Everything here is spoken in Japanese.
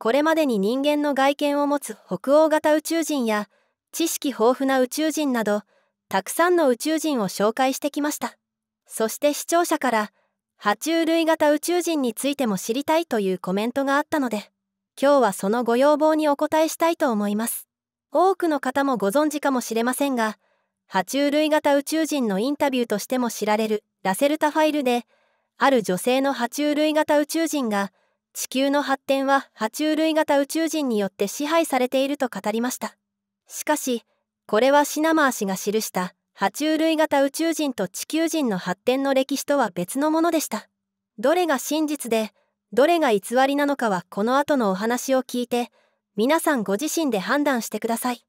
これまでに人間の外見を持つ北欧型宇宙人や知識豊富な宇宙人などたくさんの宇宙人を紹介してきましたそして視聴者から爬虫類型宇宙人についても知りたいというコメントがあったので今日はそのご要望にお答えしたいと思います多くの方もご存知かもしれませんが爬虫類型宇宙人のインタビューとしても知られるラセルタファイルである女性の爬虫類型宇宙人が「地球の発展は爬虫類型宇宙人によって支配されていると語りましたしかしこれはシナマー氏が記した爬虫類型宇宙人と地球人の発展の歴史とは別のものでしたどれが真実でどれが偽りなのかはこの後のお話を聞いて皆さんご自身で判断してください。